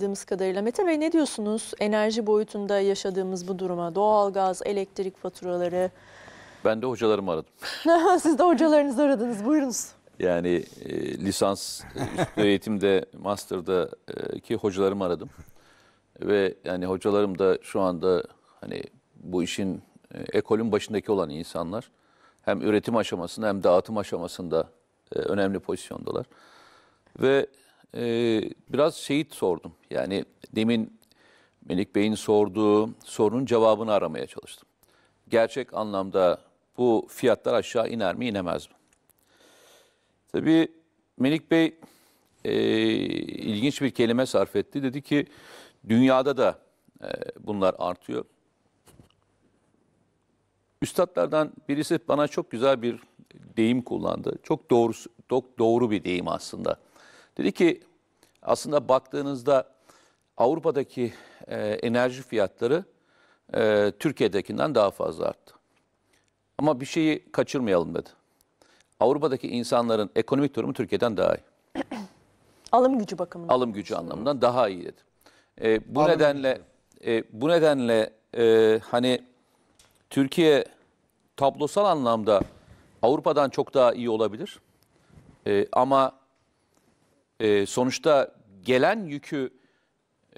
Anladığımız kadarıyla Mete Bey ne diyorsunuz? Enerji boyutunda yaşadığımız bu duruma doğalgaz, elektrik faturaları. Ben de hocalarımı aradım. Siz de hocalarınızı aradınız. Buyurunuz. Yani e, lisans üstü eğitimde, master'daki e, hocalarımı aradım. Ve yani hocalarım da şu anda hani bu işin e, ekolün başındaki olan insanlar. Hem üretim aşamasında hem dağıtım aşamasında e, önemli pozisyondalar. Ve e, biraz şehit sordum. Yani demin Melik Bey'in sorduğu sorunun cevabını aramaya çalıştım. Gerçek anlamda bu fiyatlar aşağı iner mi inemez mi? Tabii Melik Bey e, ilginç bir kelime sarf etti. Dedi ki dünyada da e, bunlar artıyor. Üstadlardan birisi bana çok güzel bir deyim kullandı. Çok doğru, çok doğru bir deyim aslında. Dedi ki aslında baktığınızda Avrupa'daki e, enerji fiyatları e, Türkiye'dekinden daha fazla arttı. Ama bir şeyi kaçırmayalım dedi. Avrupa'daki insanların ekonomik durumu Türkiye'den daha iyi. Alım gücü bakımından. Alım gücü anlamından daha iyi dedi. E, bu nedenle e, bu nedenle e, hani Türkiye tablosal anlamda Avrupa'dan çok daha iyi olabilir. E, ama e, sonuçta gelen yükü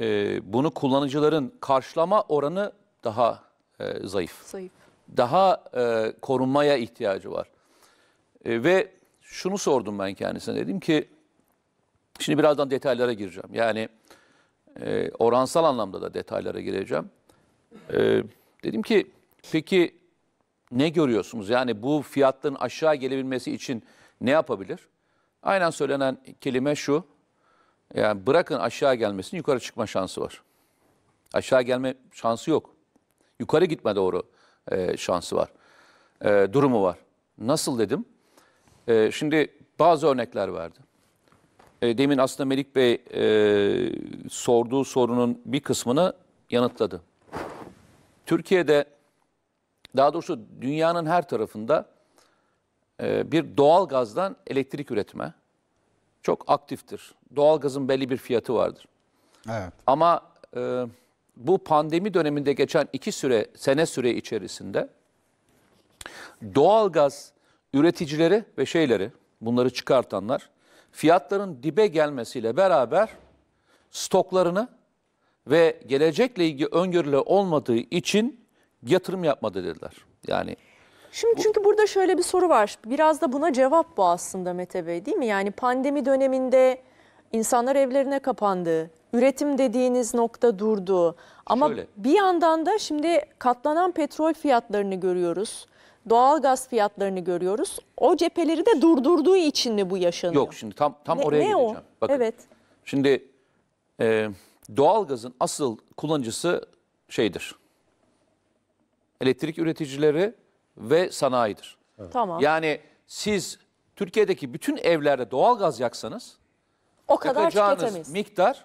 e, bunu kullanıcıların karşılama oranı daha e, zayıf. Zayıf. Daha e, korunmaya ihtiyacı var. E, ve şunu sordum ben kendisine dedim ki şimdi birazdan detaylara gireceğim. Yani e, oransal anlamda da detaylara gireceğim. E, dedim ki peki ne görüyorsunuz? Yani bu fiyatların aşağı gelebilmesi için ne yapabilir? Aynen söylenen kelime şu. Yani bırakın aşağı gelmesini yukarı çıkma şansı var. Aşağı gelme şansı yok. Yukarı gitme doğru e, şansı var. E, durumu var. Nasıl dedim? E, şimdi bazı örnekler verdi. E, demin aslında Melik Bey e, sorduğu sorunun bir kısmını yanıtladı. Türkiye'de daha doğrusu dünyanın her tarafında e, bir doğal gazdan elektrik üretme çok aktiftir. Doğal gazın belli bir fiyatı vardır. Evet. Ama e, bu pandemi döneminde geçen iki süre sene süre içerisinde doğal gaz üreticileri ve şeyleri bunları çıkartanlar fiyatların dibe gelmesiyle beraber stoklarını ve gelecekle ilgili öngörüle olmadığı için yatırım yapmadı dediler. Yani Şimdi çünkü burada şöyle bir soru var. Biraz da buna cevap bu aslında Mete Bey değil mi? Yani pandemi döneminde insanlar evlerine kapandı. Üretim dediğiniz nokta durdu. Ama şöyle. bir yandan da şimdi katlanan petrol fiyatlarını görüyoruz. Doğal gaz fiyatlarını görüyoruz. O cepheleri de durdurduğu için mi bu yaşanıyor? Yok şimdi tam tam ne, oraya ne gideceğim. O? Bakın, evet. Şimdi e, gazın asıl kullanıcısı şeydir. Elektrik üreticileri ve sanayidir. Tamam. Yani siz Türkiye'deki bütün evlerde doğal gaz yaksanız O kadar yakacağınız miktar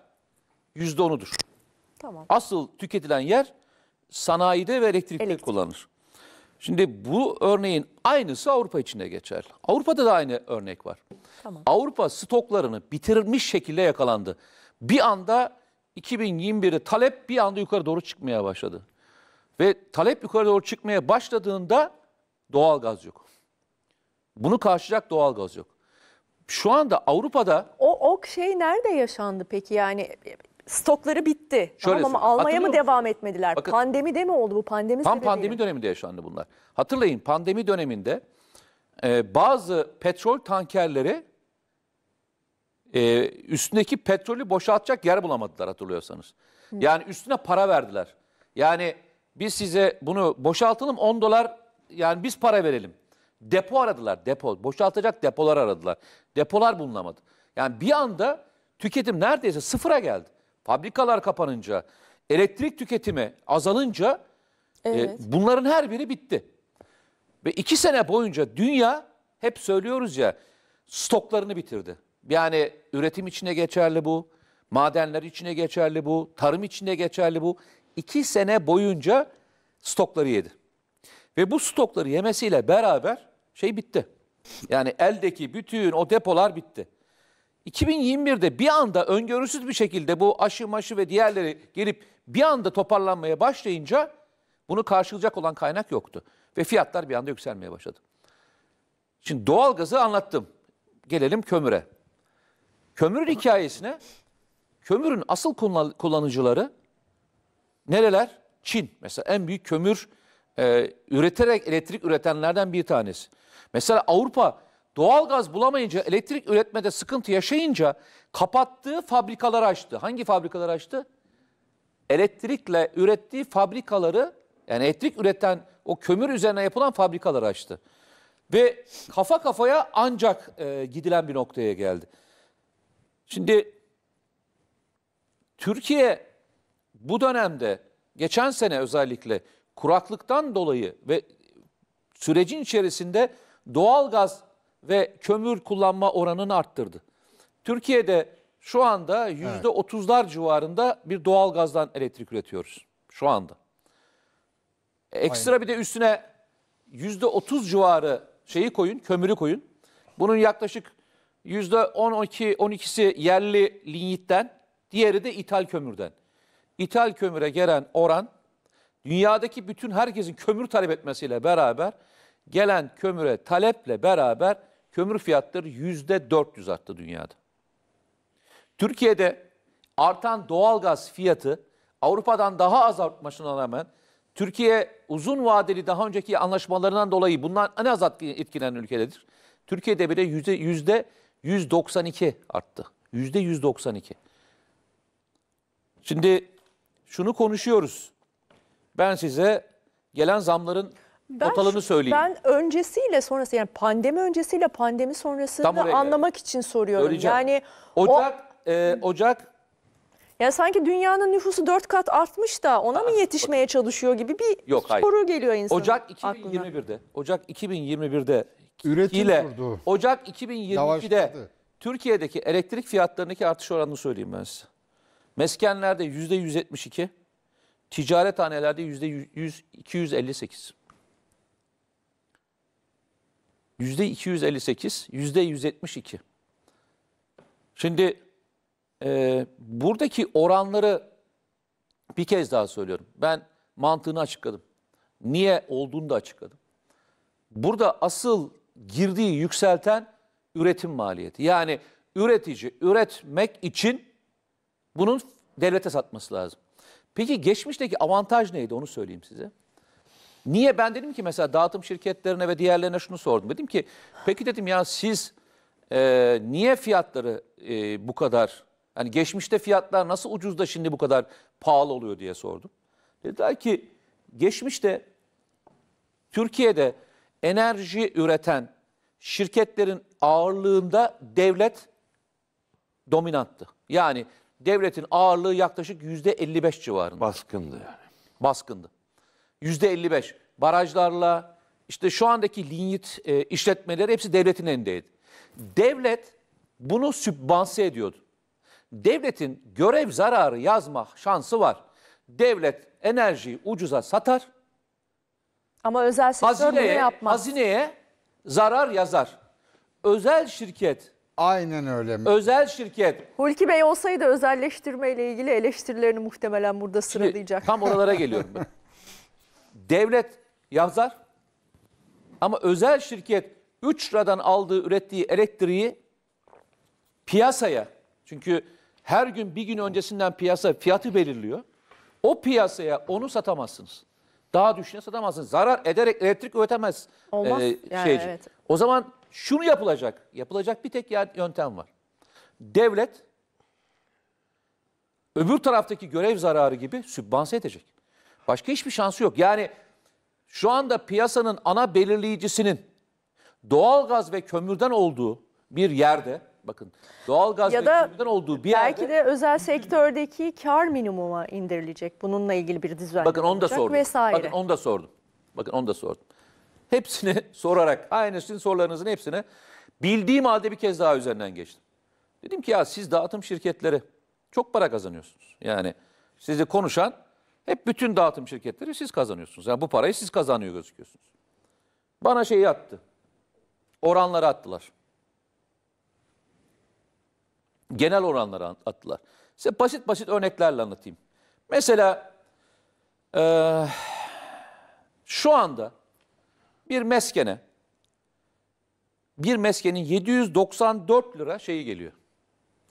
yüzde onudur. Tamam. Asıl tüketilen yer sanayide ve elektrikte Elektrik. kullanılır. Şimdi bu örneğin aynısı Avrupa içinde geçerli. Avrupa'da da aynı örnek var. Tamam. Avrupa stoklarını bitirmiş şekilde yakalandı. Bir anda 2021'de talep bir anda yukarı doğru çıkmaya başladı. Ve talep yukarı doğru çıkmaya başladığında doğal gaz yok. Bunu karşılayacak doğal gaz yok. Şu anda Avrupa'da... O, o şey nerede yaşandı peki yani stokları bitti. Şöyle tamam ama almaya mı devam etmediler? Bakın, de mi oldu bu pandemi Tam sebebiyle? pandemi döneminde yaşandı bunlar. Hatırlayın pandemi döneminde e, bazı petrol tankerleri e, üstündeki petrolü boşaltacak yer bulamadılar hatırlıyorsanız. Hı. Yani üstüne para verdiler. Yani biz size bunu boşaltalım 10 dolar yani biz para verelim. Depo aradılar, depo. Boşaltacak depolar aradılar. Depolar bulunamadı. Yani bir anda tüketim neredeyse sıfıra geldi. Fabrikalar kapanınca, elektrik tüketimi azalınca e, evet. e, bunların her biri bitti. Ve iki sene boyunca dünya hep söylüyoruz ya stoklarını bitirdi. Yani üretim içine geçerli bu, madenler içine geçerli bu, tarım içinde geçerli bu. İki sene boyunca stokları yedi. Ve bu stokları yemesiyle beraber şey bitti. Yani eldeki bütün o depolar bitti. 2021'de bir anda öngörüsüz bir şekilde bu aşı maşı ve diğerleri gelip bir anda toparlanmaya başlayınca bunu karşılayacak olan kaynak yoktu. Ve fiyatlar bir anda yükselmeye başladı. Şimdi doğalgazı anlattım. Gelelim kömüre. Kömürün hikayesine kömürün asıl kullanıcıları nereler? Çin. Mesela en büyük kömür e, üreterek elektrik üretenlerden bir tanesi. Mesela Avrupa doğal gaz bulamayınca elektrik üretmede sıkıntı yaşayınca kapattığı fabrikalar açtı. Hangi fabrikalar açtı? Elektrikle ürettiği fabrikaları yani elektrik üreten o kömür üzerine yapılan fabrikalar açtı. Ve kafa kafaya ancak e, gidilen bir noktaya geldi. Şimdi Türkiye bu dönemde geçen sene özellikle kuraklıktan dolayı ve sürecin içerisinde doğal gaz ve kömür kullanma oranını arttırdı. Türkiye'de şu anda yüzde otuzlar civarında bir doğal gazdan elektrik üretiyoruz şu anda. E, ekstra bir de üstüne yüzde otuz civarı şeyi koyun, kömürü koyun. Bunun yaklaşık yüzde on iki, on ikisi yerli linyitten, diğeri de ithal kömürden. İthal kömüre gelen oran dünyadaki bütün herkesin kömür talep etmesiyle beraber gelen kömüre taleple beraber kömür fiyatları yüzde 400 arttı dünyada. Türkiye'de artan doğalgaz fiyatı Avrupa'dan daha az artmasına rağmen Türkiye uzun vadeli daha önceki anlaşmalarından dolayı bundan en az etkilenen ülkededir. Türkiye'de bile yüzde, yüzde 192 arttı. Yüzde 192. Şimdi şunu konuşuyoruz. Ben size gelen zamların ben, totalını söyleyeyim. Ben öncesiyle sonrası yani pandemi öncesiyle pandemi sonrasını e, anlamak için soruyorum. Söyleyeceğim. Yani Ocak, e, Ocak Ya sanki dünyanın nüfusu dört kat artmış da ona mı ah, yetişmeye çalışıyor gibi bir Yok, hayır. soru geliyor insanın Ocak aklına. 2021'de. Ocak 2021'de Üretim ile durdu. Ocak 2022'de Yavaşladı. Türkiye'deki elektrik fiyatlarındaki artış oranını söyleyeyim ben size. Meskenlerde %172, ticaret Ticarethanelerde yüzde 258. Yüzde 258, yüzde 172. Şimdi e, buradaki oranları bir kez daha söylüyorum. Ben mantığını açıkladım. Niye olduğunu da açıkladım. Burada asıl girdiği yükselten üretim maliyeti. Yani üretici üretmek için bunun devlete satması lazım. Peki geçmişteki avantaj neydi onu söyleyeyim size. Niye ben dedim ki mesela dağıtım şirketlerine ve diğerlerine şunu sordum. Dedim ki peki dedim ya siz e, niye fiyatları e, bu kadar hani geçmişte fiyatlar nasıl ucuz da şimdi bu kadar pahalı oluyor diye sordum. Dediler ki geçmişte Türkiye'de enerji üreten şirketlerin ağırlığında devlet dominanttı. Yani devletin ağırlığı yaklaşık yüzde 55 civarında. Baskındı yani. Baskındı. Yüzde 55. Barajlarla işte şu andaki linyit e, işletmeleri hepsi devletin elindeydi. Devlet bunu sübvanse ediyordu. Devletin görev zararı yazma şansı var. Devlet enerjiyi ucuza satar. Ama özel sektör hazineye, bunu yapmaz. Hazineye zarar yazar. Özel şirket Aynen öyle. Mi? Özel şirket. Hulki Bey olsaydı özelleştirmeyle ilgili eleştirilerini muhtemelen burada sıralayacak. Tam oralara geliyorum ben. Devlet yazar ama özel şirket 3 liradan aldığı ürettiği elektriği piyasaya çünkü her gün bir gün öncesinden piyasa fiyatı belirliyor. O piyasaya onu satamazsınız. Daha düşüne satamazsınız. Zarar ederek elektrik üretemez. Olmaz. E, yani, evet. O zaman şunu yapılacak. Yapılacak bir tek yöntem var. Devlet öbür taraftaki görev zararı gibi sübvanse edecek. Başka hiçbir şansı yok. Yani şu anda piyasanın ana belirleyicisinin doğalgaz ve kömürden olduğu bir yerde bakın doğalgaz ya ve da kömürden olduğu bir belki yerde belki de özel sektördeki kar minimuma indirilecek. Bununla ilgili bir düzenleme Bakın onu da sordum. Vesaire. Bakın onu da sordum. Bakın onu da sordum. Hepsine sorarak, aynı sizin sorularınızın hepsine bildiğim halde bir kez daha üzerinden geçtim. Dedim ki ya siz dağıtım şirketleri çok para kazanıyorsunuz. Yani sizi konuşan hep bütün dağıtım şirketleri siz kazanıyorsunuz. Yani bu parayı siz kazanıyor gözüküyorsunuz. Bana şeyi attı. Oranları attılar. Genel oranları attılar. Size basit basit örneklerle anlatayım. Mesela ee, şu anda bir meskene bir meskenin 794 lira şeyi geliyor.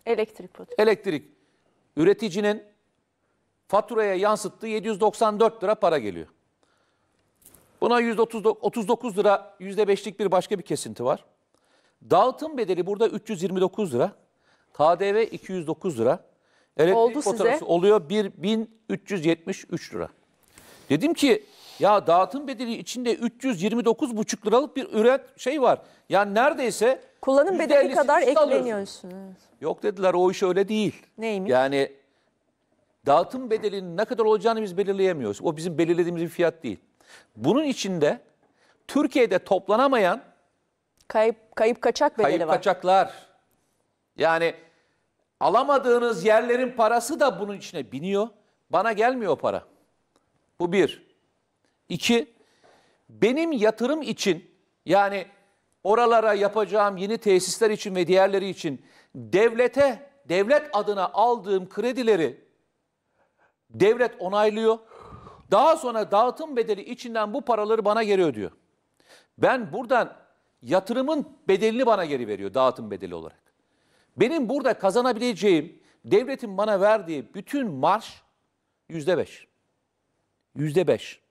Elektrik faturası. Elektrik. Üreticinin faturaya yansıttığı 794 lira para geliyor. Buna %39 lira, %5'lik bir başka bir kesinti var. Dağıtım bedeli burada 329 lira. KDV 209 lira. Elektrik Oldu faturası size. oluyor 1373 lira. Dedim ki ya dağıtım bedeli içinde 329,5 liralık bir üret şey var. Yani neredeyse kullanım bedeli kadar ekleniyorsunuz. Yok dediler o iş öyle değil. Neymiş? Yani dağıtım bedelinin ne kadar olacağını biz belirleyemiyoruz. O bizim belirlediğimiz bir fiyat değil. Bunun içinde Türkiye'de toplanamayan kayıp kayıp kaçak bedeli kayıp var. kaçaklar. Yani alamadığınız yerlerin parası da bunun içine biniyor. Bana gelmiyor o para. Bu bir. İki, benim yatırım için yani oralara yapacağım yeni tesisler için ve diğerleri için devlete, devlet adına aldığım kredileri devlet onaylıyor. Daha sonra dağıtım bedeli içinden bu paraları bana geri ödüyor. Ben buradan yatırımın bedelini bana geri veriyor dağıtım bedeli olarak. Benim burada kazanabileceğim devletin bana verdiği bütün marş yüzde beş. Yüzde beş.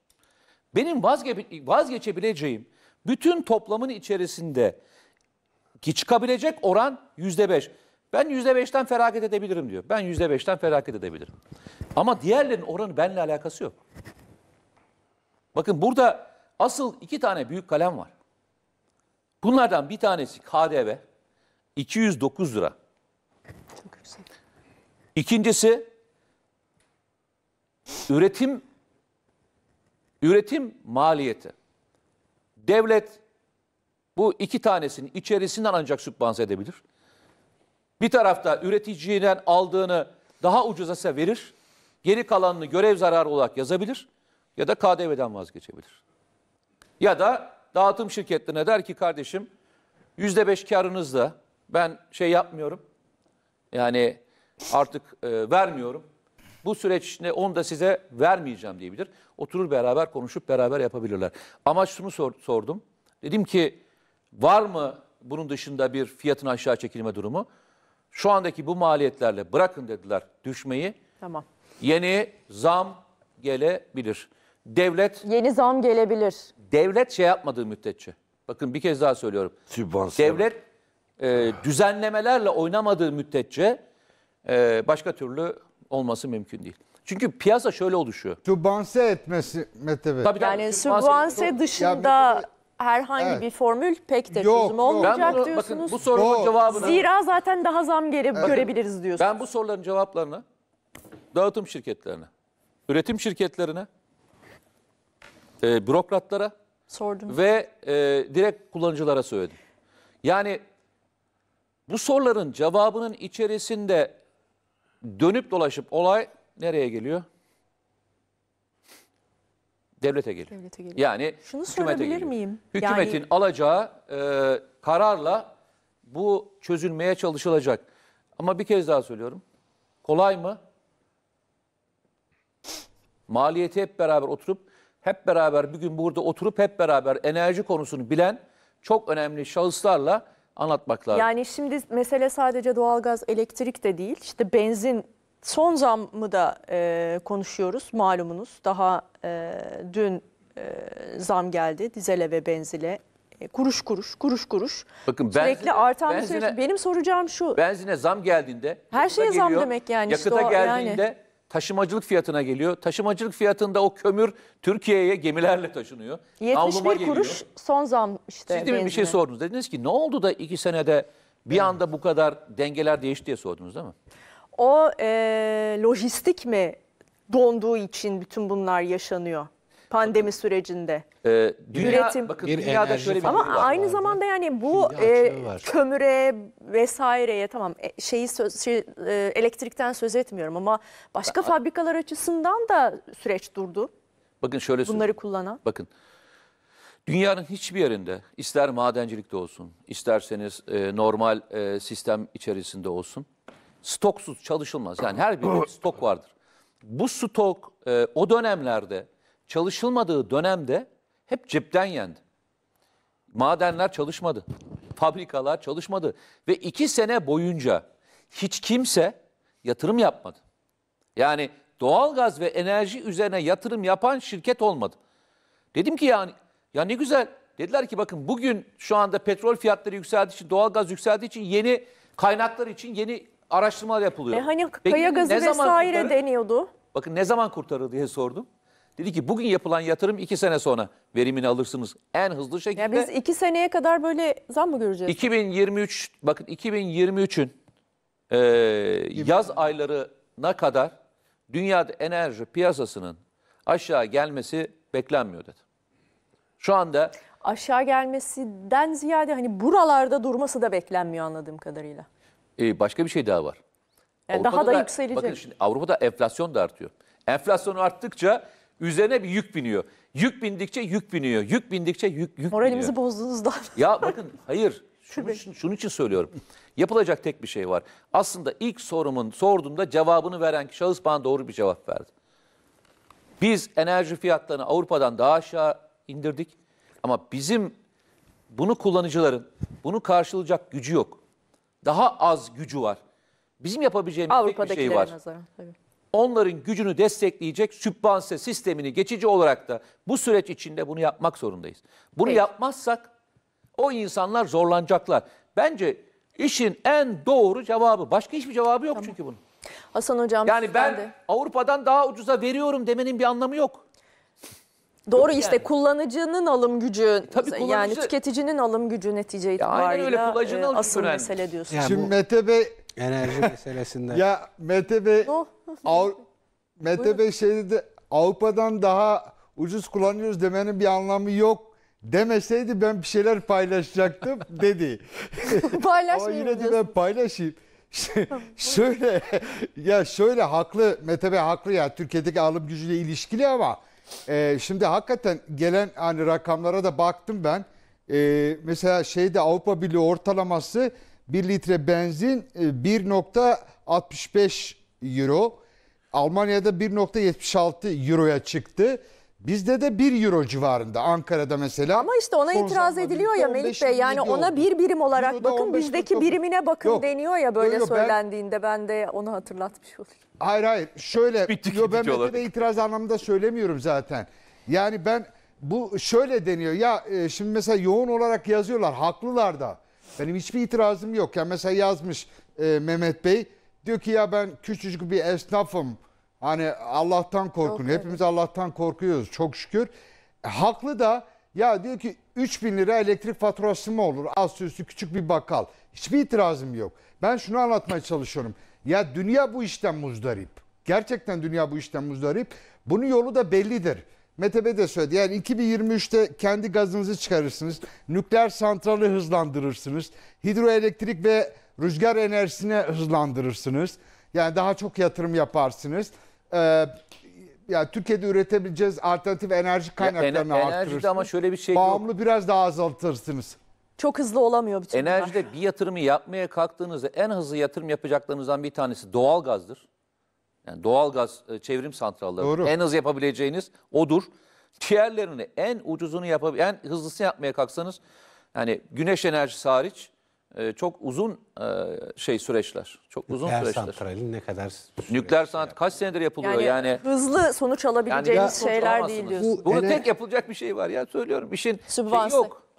Benim vazge vazgeçebileceğim bütün toplamın içerisinde ki çıkabilecek oran yüzde beş. Ben yüzde beşten feragat edebilirim diyor. Ben yüzde beşten feragat edebilirim. Ama diğerlerin oranı benimle alakası yok. Bakın burada asıl iki tane büyük kalem var. Bunlardan bir tanesi KDV 209 lira. Çok yüksek. İkincisi üretim Üretim maliyeti. Devlet bu iki tanesinin içerisinden ancak sübvanse edebilir. Bir tarafta üreticiden aldığını daha ucuza ise verir. Geri kalanını görev zararı olarak yazabilir ya da KDV'den vazgeçebilir. Ya da dağıtım şirketlerine der ki kardeşim yüzde beş karınızla ben şey yapmıyorum. Yani artık e, vermiyorum bu süreç içinde onu da size vermeyeceğim diyebilir. Oturur beraber konuşup beraber yapabilirler. Amaç şunu sor, sordum. Dedim ki var mı bunun dışında bir fiyatın aşağı çekilme durumu? Şu andaki bu maliyetlerle bırakın dediler düşmeyi. Tamam. Yeni zam gelebilir. Devlet Yeni zam gelebilir. devlet şey yapmadığı müddetçe. Bakın bir kez daha söylüyorum. Sübvansiyon. Devlet e, düzenlemelerle oynamadığı müddetçe e, başka türlü olması mümkün değil. Çünkü piyasa şöyle oluşuyor. Sübvanse etmesi Mete Bey. Tabii, Yani sübvanse- sübvanse dışında herhangi Evet. bir formül pek de Yok, çözüm olmayacak Ben bunu, diyorsunuz. bakın bu sorunun Doğru. cevabını Zira zaten daha zam geri görebiliriz diyorsunuz. ben bu soruların cevaplarını dağıtım şirketlerine, üretim şirketlerine, e, bürokratlara Sordum. ve e, direkt kullanıcılara söyledim. Yani bu soruların cevabının içerisinde Dönüp dolaşıp olay nereye geliyor? Devlete geliyor. Devlete geliyor. Yani Şunu hükümete sorabilir geliyor. miyim? Hükümetin Yani- alacağı e, kararla bu çözülmeye çalışılacak. Ama bir kez daha söylüyorum. Kolay mı? Maliyeti hep beraber oturup, hep beraber bir gün burada oturup hep beraber enerji konusunu bilen çok önemli şahıslarla anlatmak lazım. Yani şimdi mesele sadece doğalgaz, elektrik de değil. İşte benzin son zammı da e, konuşuyoruz malumunuz. Daha e, dün e, zam geldi dizele ve benzile. E, kuruş kuruş, kuruş kuruş. Bakın benzine, Sürekli artan benzine, bir süreç. Benim soracağım şu. Benzine zam geldiğinde... Her şeye geliyor, zam demek yani. Yakıta işte o, geldiğinde... Yani taşımacılık fiyatına geliyor. Taşımacılık fiyatında o kömür Türkiye'ye gemilerle taşınıyor. 71 Avluma kuruş son zam işte. Siz demin bir şey sordunuz. Dediniz ki ne oldu da iki senede bir evet. anda bu kadar dengeler değişti diye sordunuz değil mi? O e, lojistik mi donduğu için bütün bunlar yaşanıyor? pandemi sürecinde. Ee, dünya, Üretim. Bakın, bir dünyada şöyle bir Ama var, aynı vardı. zamanda yani bu Dünya e, kömüre vesaireye tamam e, şeyi söz, şey, e, elektrikten söz etmiyorum ama başka fabrikalar açısından da süreç durdu. bakın şöyle Bunları kullanan. Bakın dünyanın hiçbir yerinde ister madencilikte olsun, isterseniz e, normal e, sistem içerisinde olsun stoksuz çalışılmaz. Yani her birinde bir stok vardır. Bu stok e, o dönemlerde çalışılmadığı dönemde hep cepten yendi. Madenler çalışmadı. Fabrikalar çalışmadı. Ve iki sene boyunca hiç kimse yatırım yapmadı. Yani doğalgaz ve enerji üzerine yatırım yapan şirket olmadı. Dedim ki yani ya ne güzel. Dediler ki bakın bugün şu anda petrol fiyatları yükseldiği için, doğalgaz yükseldiği için yeni kaynaklar için yeni araştırmalar yapılıyor. E hani kaya Peki, gazı vesaire kurtarır? deniyordu. Bakın ne zaman kurtarır diye sordum. Dedi ki bugün yapılan yatırım iki sene sonra verimini alırsınız en hızlı şekilde. Ya biz iki seneye kadar böyle zam mı göreceğiz? 2023 bakın 2023'ün e, yaz aylarına kadar dünyada enerji piyasasının aşağı gelmesi beklenmiyor dedi. Şu anda Aşağı gelmesinden ziyade hani buralarda durması da beklenmiyor anladığım kadarıyla. e, başka bir şey daha var. Yani daha Avrupa'da da yükselecek. Bakın şimdi Avrupa'da enflasyon da artıyor. Enflasyon arttıkça Üzerine bir yük biniyor. Yük bindikçe yük biniyor. Yük bindikçe yük, yük Moralimizi biniyor. bozdunuz da. Ya bakın hayır. Şunu, şunu, şunun için söylüyorum. Yapılacak tek bir şey var. Aslında ilk sorumun sorduğumda cevabını veren şahıs bana doğru bir cevap verdi. Biz enerji fiyatlarını Avrupa'dan daha aşağı indirdik. Ama bizim bunu kullanıcıların bunu karşılayacak gücü yok. Daha az gücü var. Bizim yapabileceğimiz tek bir şey var. Nazaran, tabii onların gücünü destekleyecek sübvanse sistemini geçici olarak da bu süreç içinde bunu yapmak zorundayız. Bunu Peki. yapmazsak o insanlar zorlanacaklar. Bence işin en doğru cevabı. Başka hiçbir cevabı yok tamam. çünkü bunun. Hasan Hocam. Yani ben de. Avrupa'dan daha ucuza veriyorum demenin bir anlamı yok. Doğru yok işte yani. kullanıcının alım gücü Tabii kullanıcı, yani tüketicinin alım gücü netice itibariyle öyle, kullanıcının e, asıl önemli. mesele diyorsun. Yani Şimdi bu... Mete Bey Enerji meselesinde. Ya Mete Bey, Mete Bey şey dedi, Avrupa'dan daha ucuz kullanıyoruz demenin bir anlamı yok demeseydi ben bir şeyler paylaşacaktım dedi. Ama Paylaşmayayım yine de ben paylaşayım. şöyle ya şöyle haklı Mete Bey haklı ya Türkiye'deki alım gücüyle ilişkili ama e, şimdi hakikaten gelen hani rakamlara da baktım ben. E, mesela şeyde Avrupa Birliği ortalaması 1 litre benzin 1.65 e, euro. Almanya'da 1.76 euroya çıktı. Bizde de 1 euro civarında Ankara'da mesela. Ama işte ona itiraz ediliyor ya Melih Bey yani ona oldu. bir birim olarak Euro'da bakın bizdeki 9. birimine bakın yok, deniyor ya böyle yok, söylendiğinde ben... ben de onu hatırlatmış olayım. Hayır hayır şöyle bittik, yo, ben bittik de itiraz anlamında söylemiyorum zaten. Yani ben bu şöyle deniyor ya e, şimdi mesela yoğun olarak yazıyorlar haklılar da. Benim hiçbir itirazım yok. Yani mesela yazmış e, Mehmet Bey. Diyor ki ya ben küçücük bir esnafım. Hani Allah'tan korkun. Yok, Hepimiz evet. Allah'tan korkuyoruz çok şükür. E, haklı da ya diyor ki 3000 lira elektrik faturası mı olur? Az sözlü küçük bir bakkal. Hiçbir itirazım yok. Ben şunu anlatmaya çalışıyorum. Ya dünya bu işten muzdarip. Gerçekten dünya bu işten muzdarip. Bunun yolu da bellidir. Mete Bey de söyledi. Yani 2023'te kendi gazınızı çıkarırsınız. Nükleer santrali hızlandırırsınız. Hidroelektrik ve rüzgar enerjisine hızlandırırsınız. Yani daha çok yatırım yaparsınız. Ee, yani Türkiye'de üretebileceğiz alternatif enerji kaynaklarını ener arttırırsınız. ama şöyle bir şey Bağımlı yok. biraz daha azaltırsınız. Çok hızlı olamıyor bütün Enerjide bunlar. bir yatırımı yapmaya kalktığınızda en hızlı yatırım yapacaklarınızdan bir tanesi doğalgazdır. Yani doğalgaz e, çevrim santralları Doğru. en hızlı yapabileceğiniz odur. Diğerlerini en ucuzunu yapabilen, en hızlısını yapmaya kalksanız yani güneş enerjisi hariç e, çok uzun e, şey süreçler. Çok uzun Her süreçler. santralin ne kadar Nükleer şey santral kaç senedir yapılıyor yani. Yani, hızlı sonuç alabileceğiniz biraz şeyler değil alamazsınız. diyorsun. Bu Bunu ener- tek yapılacak bir şey var ya söylüyorum. İşin şeyi yok.